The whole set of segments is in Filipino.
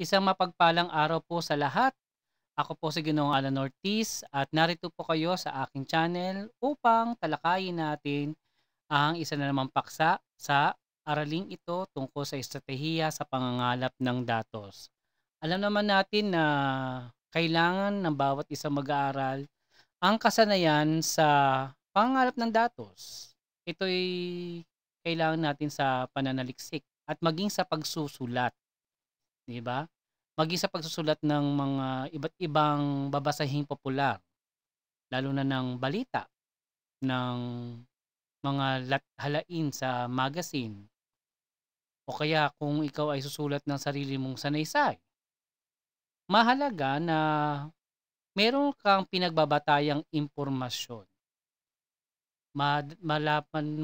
Isang mapagpalang araw po sa lahat. Ako po si Ginoong Alan Ortiz at narito po kayo sa aking channel upang talakayin natin ang isa na namang paksa sa araling ito tungkol sa estratehiya sa pangangalap ng datos. Alam naman natin na kailangan ng bawat isang mag-aaral ang kasanayan sa pangangalap ng datos. Ito'y kailangan natin sa pananaliksik at maging sa pagsusulat 'di ba? Maging sa pagsusulat ng mga iba't ibang babasahing popular, lalo na ng balita, ng mga halain sa magazine, o kaya kung ikaw ay susulat ng sarili mong sanaysay. Mahalaga na meron kang pinagbabatayang impormasyon. Mad-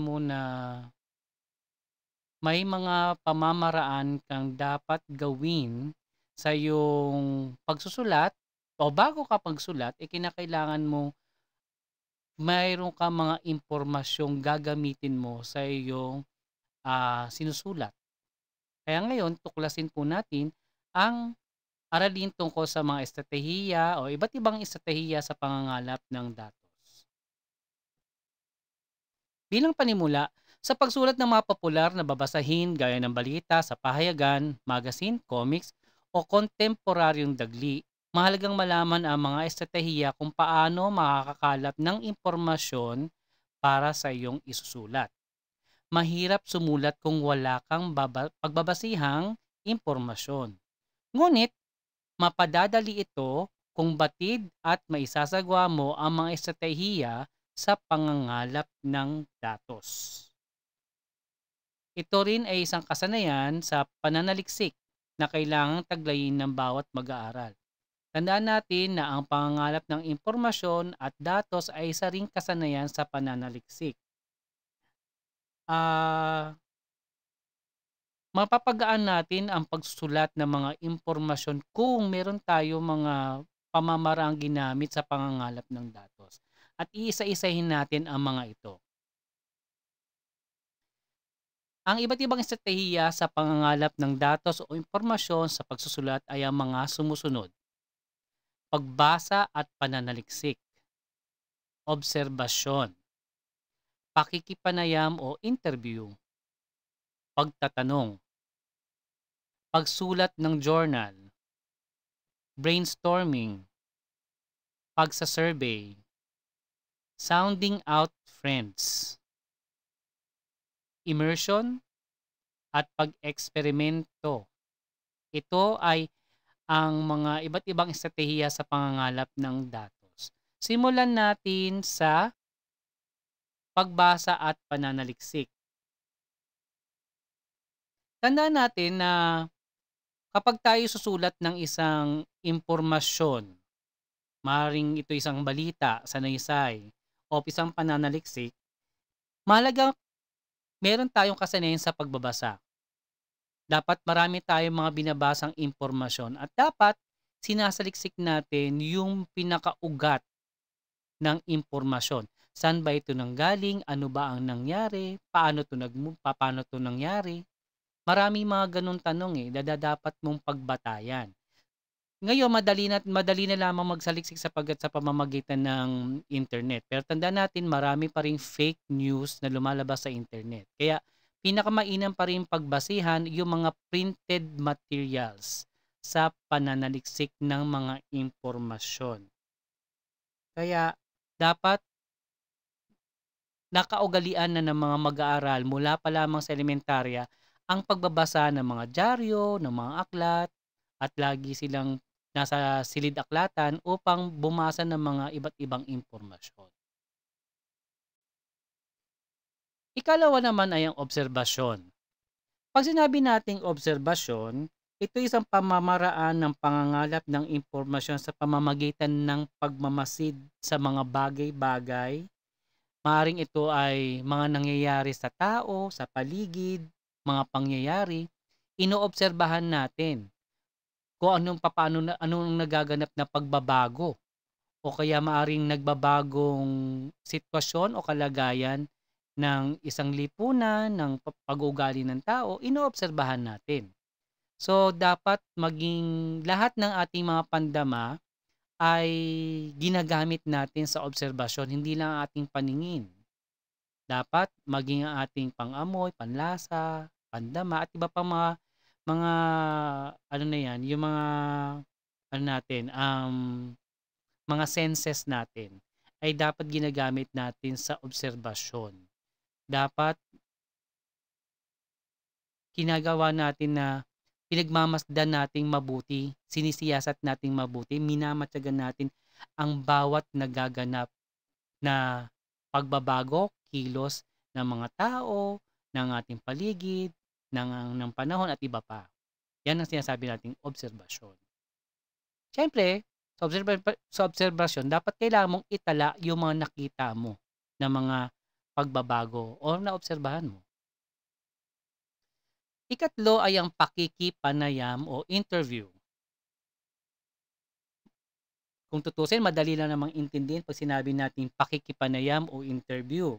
mo na may mga pamamaraan kang dapat gawin sa iyong pagsusulat o bago ka pagsulat, eh kinakailangan mo mayroon ka mga impormasyong gagamitin mo sa iyong uh, sinusulat. Kaya ngayon, tuklasin po natin ang aralin tungkol sa mga estratehiya o iba't ibang estratehiya sa pangangalap ng datos. Bilang panimula, sa pagsulat ng mga popular na babasahin gaya ng balita sa pahayagan, magazine, comics o kontemporaryong dagli, mahalagang malaman ang mga estratehiya kung paano makakakalat ng impormasyon para sa iyong isusulat. Mahirap sumulat kung wala kang baba- pagbabasihang impormasyon. Ngunit, mapadadali ito kung batid at maisasagwa mo ang mga estratehiya sa pangangalap ng datos. Ito rin ay isang kasanayan sa pananaliksik na kailangang taglayin ng bawat mag-aaral. Tandaan natin na ang pangangalap ng impormasyon at datos ay isa ring kasanayan sa pananaliksik. Uh, mapapagaan natin ang pagsusulat ng mga impormasyon kung meron tayo mga pamamaraang ginamit sa pangangalap ng datos. At iisa-isahin natin ang mga ito. Ang iba't ibang estratehiya sa pangangalap ng datos o impormasyon sa pagsusulat ay ang mga sumusunod. Pagbasa at pananaliksik. Obserbasyon. Pakikipanayam o interview. Pagtatanong. Pagsulat ng journal. Brainstorming. Pagsasurvey. Sounding out friends immersion, at pag-eksperimento. Ito ay ang mga iba't ibang estratehiya sa pangangalap ng datos. Simulan natin sa pagbasa at pananaliksik. Tandaan natin na kapag tayo susulat ng isang impormasyon, maring ito isang balita, sanaysay, o isang pananaliksik, mahalaga meron tayong kasanayan sa pagbabasa. Dapat marami tayong mga binabasang impormasyon at dapat sinasaliksik natin yung pinakaugat ng impormasyon. San ba ito nanggaling? Ano ba ang nangyari? Paano ito, nag paano ito nangyari? Marami mga ganun tanong eh, na dapat mong pagbatayan. Ngayon, madali na, madali na lamang magsaliksik sapagat sa pamamagitan ng internet. Pero tanda natin, marami pa rin fake news na lumalabas sa internet. Kaya, pinakamainam pa rin pagbasihan yung mga printed materials sa pananaliksik ng mga impormasyon. Kaya, dapat nakaugalian na ng mga mag-aaral mula pa lamang sa elementarya ang pagbabasa ng mga dyaryo, ng mga aklat, at lagi silang nasa silid aklatan upang bumasa ng mga iba't ibang impormasyon. Ikalawa naman ay ang obserbasyon. Pag sinabi nating obserbasyon, ito isang pamamaraan ng pangangalap ng impormasyon sa pamamagitan ng pagmamasid sa mga bagay-bagay. Maaring ito ay mga nangyayari sa tao, sa paligid, mga pangyayari. Inoobserbahan natin kung anong paano na, anong nagaganap na pagbabago o kaya maaring nagbabagong sitwasyon o kalagayan ng isang lipunan, ng pag-uugali ng tao, inoobserbahan natin. So, dapat maging lahat ng ating mga pandama ay ginagamit natin sa obserbasyon, hindi lang ating paningin. Dapat maging ang ating pangamoy, panlasa, pandama, at iba pang mga mga ano na yan, yung mga ano natin, um, mga senses natin ay dapat ginagamit natin sa obserbasyon. Dapat kinagawa natin na pinagmamasdan natin mabuti, sinisiyasat natin mabuti, minamatyagan natin ang bawat nagaganap na pagbabago, kilos ng mga tao, ng ating paligid, ng, ng panahon at iba pa. Yan ang sinasabi nating obserbasyon. Siyempre, sa, observa- sa obserbasyon, dapat kailangan mong itala yung mga nakita mo na mga pagbabago o naobserbahan mo. Ikatlo ay ang pakikipanayam o interview. Kung tutusin, madali lang namang intindihin pag sinabi natin pakikipanayam o interview.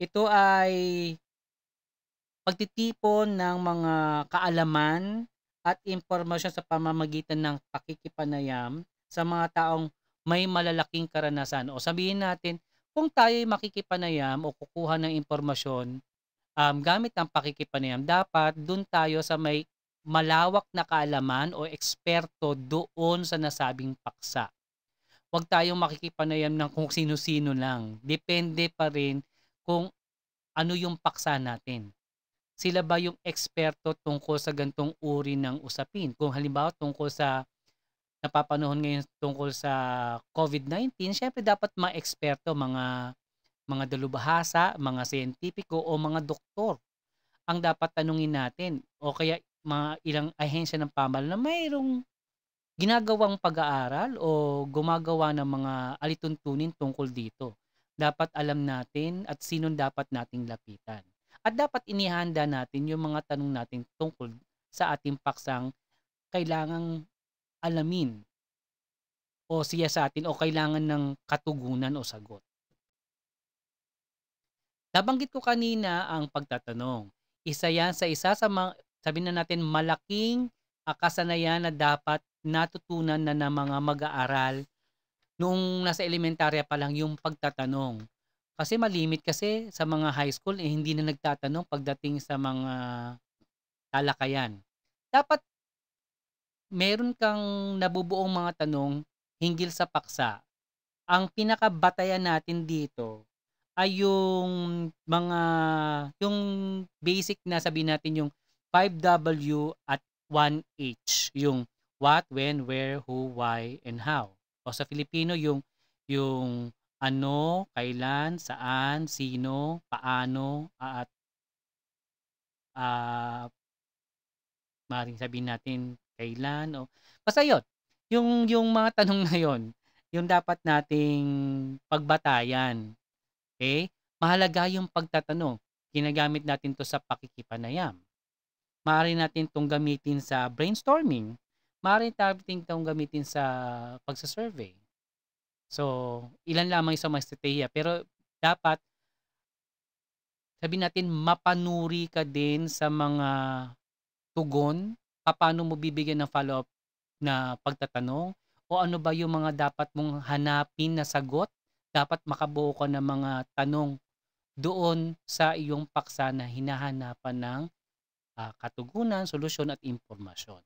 Ito ay pagtitipon ng mga kaalaman at impormasyon sa pamamagitan ng pakikipanayam sa mga taong may malalaking karanasan. O sabihin natin, kung tayo ay makikipanayam o kukuha ng impormasyon um, gamit ang pakikipanayam, dapat dun tayo sa may malawak na kaalaman o eksperto doon sa nasabing paksa. Huwag tayong makikipanayam ng kung sino-sino lang. Depende pa rin kung ano yung paksa natin sila ba yung eksperto tungkol sa gantong uri ng usapin? Kung halimbawa tungkol sa napapanahon ngayon tungkol sa COVID-19, syempre dapat mga eksperto, mga mga dalubahasa, mga siyentipiko o mga doktor ang dapat tanungin natin o kaya mga ilang ahensya ng pamahalaan na mayroong ginagawang pag-aaral o gumagawa ng mga alituntunin tungkol dito. Dapat alam natin at sino dapat nating lapitan. At dapat inihanda natin yung mga tanong natin tungkol sa ating paksang kailangang alamin o siya sa atin o kailangan ng katugunan o sagot. Nabanggit ko kanina ang pagtatanong. Isa yan sa isa sa mga, sabi na natin, malaking kasanayan na dapat natutunan na ng mga mag-aaral noong nasa elementarya pa lang yung pagtatanong. Kasi malimit kasi sa mga high school eh, hindi na nagtatanong pagdating sa mga talakayan. Dapat meron kang nabubuong mga tanong hinggil sa paksa. Ang pinakabatayan natin dito ay yung mga yung basic na sabi natin yung 5W at 1H, yung what, when, where, who, why, and how. O sa Filipino yung yung ano, kailan, saan, sino, paano, at uh, maring sabihin natin kailan o basta yon yung yung mga tanong na yon yung dapat nating pagbatayan okay mahalaga yung pagtatanong ginagamit natin to sa pakikipanayam maaari natin tong gamitin sa brainstorming maaari natin tong gamitin sa pagsa So, ilan lamang sa masteteya. Pero dapat, sabi natin, mapanuri ka din sa mga tugon, paano mo bibigyan ng follow-up na pagtatanong, o ano ba yung mga dapat mong hanapin na sagot, dapat makabuo ka ng mga tanong doon sa iyong paksa na hinahanapan ng uh, katugunan, solusyon at impormasyon.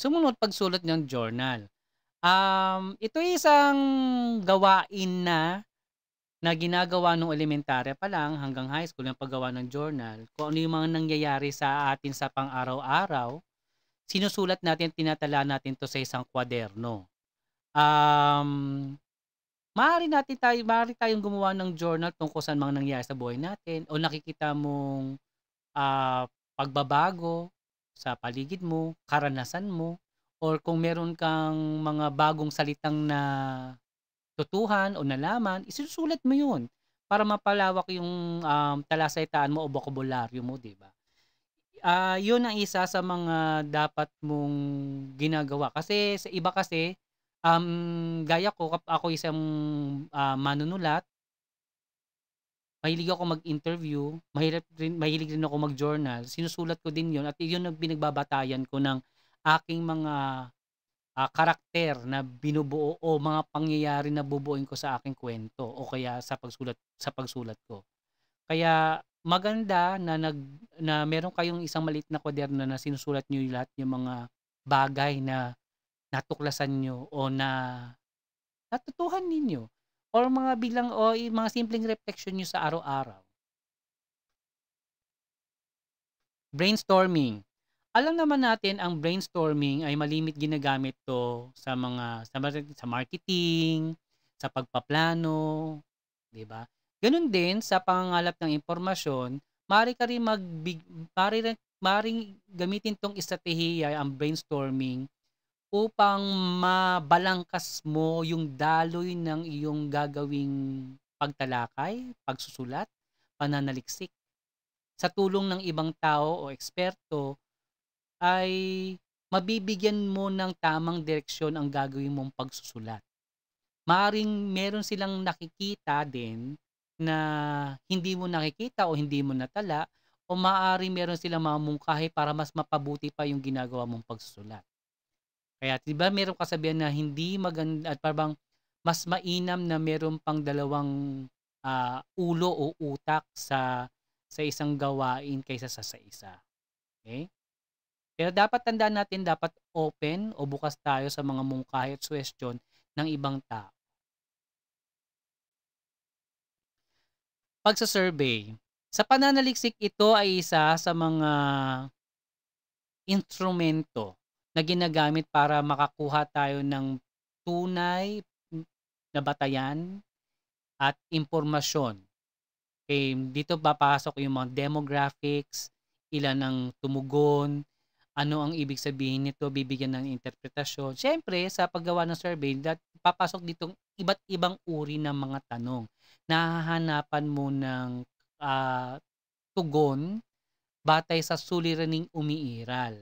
Sumunod pagsulat ng journal. Um, ito isang gawain na na ginagawa nung elementarya pa lang hanggang high school ng paggawa ng journal, kung ano yung mga nangyayari sa atin sa pang-araw-araw, sinusulat natin, tinatala natin to sa isang kwaderno. Um, maaari natin tayo, maaari tayong gumawa ng journal tungkol sa mga nangyayari sa buhay natin o nakikita mong uh, pagbabago sa paligid mo, karanasan mo, or kung meron kang mga bagong salitang na tutuhan o nalaman, isusulat mo yun para mapalawak yung um, talasaytaan mo o vocabulary mo, di ba? Uh, yun ang isa sa mga dapat mong ginagawa. Kasi sa iba kasi, um, gaya ko, ako isang uh, manunulat, mahilig ako mag-interview, mahilig rin, mahilig rin ako mag-journal, sinusulat ko din yon at yun ang pinagbabatayan ko ng aking mga uh, karakter na binubuo o mga pangyayari na bubuoin ko sa aking kwento o kaya sa pagsulat sa pagsulat ko. Kaya maganda na nag na meron kayong isang maliit na kwaderno na sinusulat niyo lahat yung mga bagay na natuklasan niyo o na natutuhan ninyo or mga bilang o mga simpleng reflection niyo sa araw-araw. Brainstorming alam naman natin ang brainstorming ay malimit ginagamit to sa mga sa, sa marketing, sa pagpaplano, 'di ba? Ganun din sa pangangalap ng impormasyon, mari ka rin mag mari maring gamitin tong estratehiya ang brainstorming upang mabalangkas mo yung daloy ng iyong gagawing pagtalakay, pagsusulat, pananaliksik. Sa tulong ng ibang tao o eksperto, ay mabibigyan mo ng tamang direksyon ang gagawin mong pagsusulat. Maaring meron silang nakikita din na hindi mo nakikita o hindi mo natala o maaari meron silang mamungkahi para mas mapabuti pa yung ginagawa mong pagsusulat. Kaya 'di ba meron kasabihan na hindi maganda at parang mas mainam na meron pang dalawang uh, ulo o utak sa sa isang gawain kaysa sa, sa isa. Okay? Pero dapat tandaan natin, dapat open o bukas tayo sa mga mungkahi at suwestyon ng ibang tao. Pag sa survey, sa pananaliksik ito ay isa sa mga instrumento na ginagamit para makakuha tayo ng tunay na batayan at impormasyon. Okay, dito papasok yung mga demographics, ilan ang tumugon, ano ang ibig sabihin nito, bibigyan ng interpretasyon. Siyempre, sa paggawa ng survey, dat, papasok ditong iba't ibang uri ng mga tanong. Nahahanapan mo ng uh, tugon batay sa suliraning umiiral.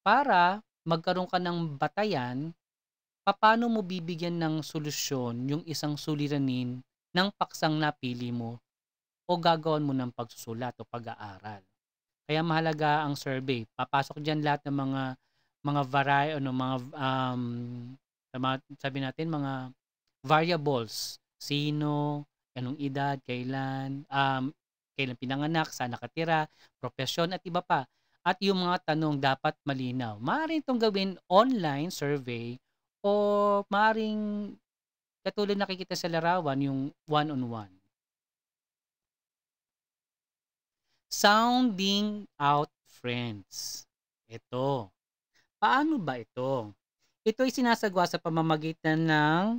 Para magkaroon ka ng batayan, paano mo bibigyan ng solusyon yung isang suliranin ng paksang napili mo o gagawin mo ng pagsusulat o pag-aaral. Kaya mahalaga ang survey. Papasok diyan lahat ng mga mga vari ano mga um sabi natin mga variables. Sino, anong edad, kailan, um, kailan pinanganak, saan nakatira, profesyon at iba pa. At yung mga tanong dapat malinaw. Maaaring itong gawin online survey o maaaring katulad nakikita sa larawan yung one-on-one. Sounding out friends. Ito. Paano ba ito? Ito ay sinasagwa sa pamamagitan ng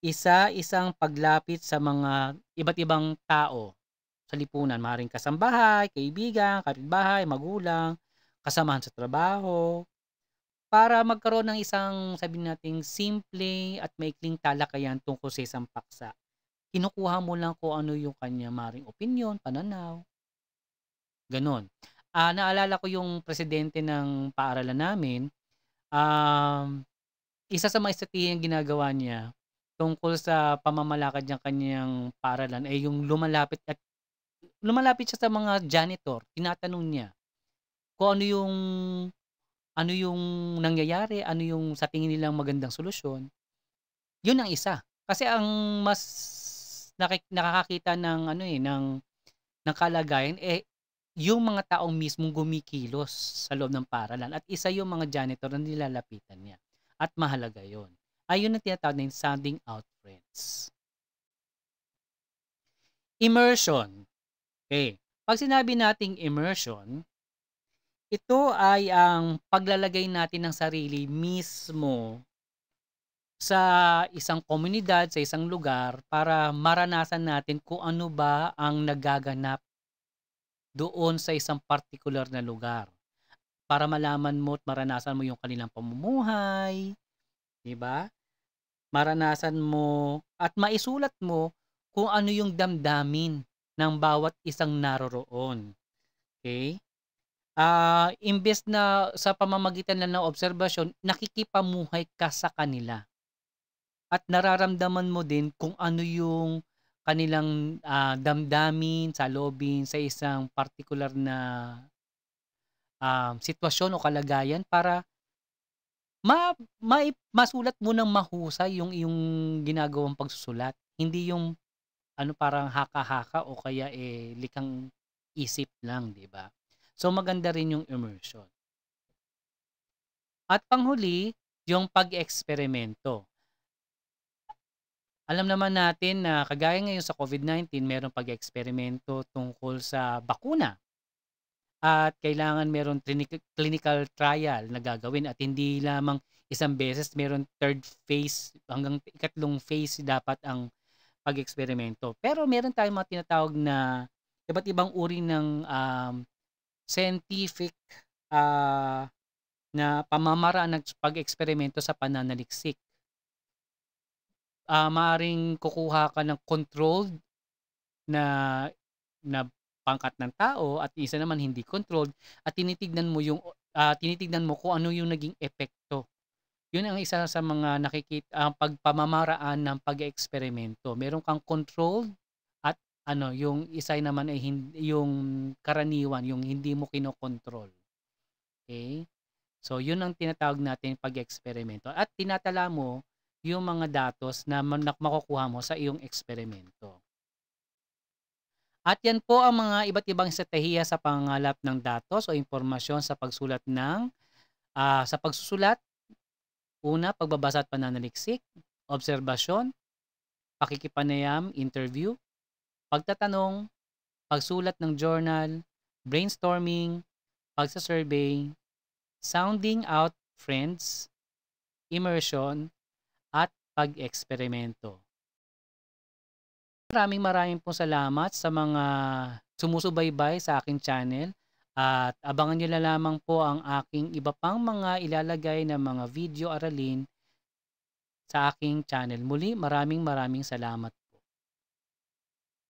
isa-isang paglapit sa mga iba't ibang tao sa lipunan. Maring kasambahay, kaibigan, kapitbahay, magulang, kasamahan sa trabaho, para magkaroon ng isang sabihin nating simple at maikling talakayan tungkol sa isang paksa. Kinukuha mo lang kung ano yung kanya maring opinion, pananaw, Ganon. Uh, naalala ko yung presidente ng paaralan namin, um, isa sa mga estratehiyang ginagawa niya tungkol sa pamamalakad ng kanyang paaralan ay yung lumalapit at lumalapit siya sa mga janitor, tinatanong niya kung ano yung ano yung nangyayari, ano yung sa tingin nilang magandang solusyon. Yun ang isa. Kasi ang mas nakakakita ng ano eh ng ng kalagayan eh yung mga taong mismong gumikilos sa loob ng paralan at isa yung mga janitor na nilalapitan niya. At mahalaga yon. Ayun ang tinatawag na yung sounding out friends. Immersion. Okay. Pag sinabi nating immersion, ito ay ang paglalagay natin ng sarili mismo sa isang komunidad, sa isang lugar para maranasan natin kung ano ba ang nagaganap doon sa isang particular na lugar para malaman mo at maranasan mo yung kanilang pamumuhay, 'di ba? Maranasan mo at maisulat mo kung ano yung damdamin ng bawat isang naroroon. Okay? Ah, uh, imbes na sa pamamagitan lang ng obserbasyon, nakikipamuhay ka sa kanila. At nararamdaman mo din kung ano yung kanilang uh, damdamin, salobin sa isang particular na um, sitwasyon o kalagayan para ma, ma masulat mo ng mahusay yung yung ginagawang pagsusulat. Hindi yung ano parang haka-haka o kaya eh likang isip lang, 'di ba? So maganda rin yung immersion. At panghuli, yung pag-eksperimento. Alam naman natin na kagaya ngayon sa COVID-19, meron pag-eksperimento tungkol sa bakuna. At kailangan meron clinical trial na gagawin at hindi lamang isang beses meron third phase hanggang ikatlong phase dapat ang pag-eksperimento. Pero meron tayong mga tinatawag na iba't ibang uri ng um, scientific uh, na pamamaraan ng pag-eksperimento sa pananaliksik uh, ah, maaring kukuha ka ng controlled na na pangkat ng tao at isa naman hindi controlled at tinitignan mo yung uh, tinitignan mo kung ano yung naging epekto. Yun ang isa sa mga nakikita ang uh, pagpamamaraan ng pag eeksperimento Meron kang controlled at ano yung isa naman ay hindi, yung karaniwan, yung hindi mo kinokontrol. Okay? So yun ang tinatawag natin pag-eksperimento. At tinatala mo yung mga datos na makukuha mo sa iyong eksperimento. At yan po ang mga iba't ibang estratehiya sa pangalap ng datos o impormasyon sa pagsulat ng uh, sa pagsusulat. Una, pagbabasa at pananaliksik, obserbasyon, pakikipanayam, interview, pagtatanong, pagsulat ng journal, brainstorming, pagsasurvey, sounding out friends, immersion, pag-eksperimento. Maraming maraming po salamat sa mga sumusubaybay sa aking channel at abangan nyo na lamang po ang aking iba pang mga ilalagay na mga video aralin sa aking channel. Muli maraming maraming salamat.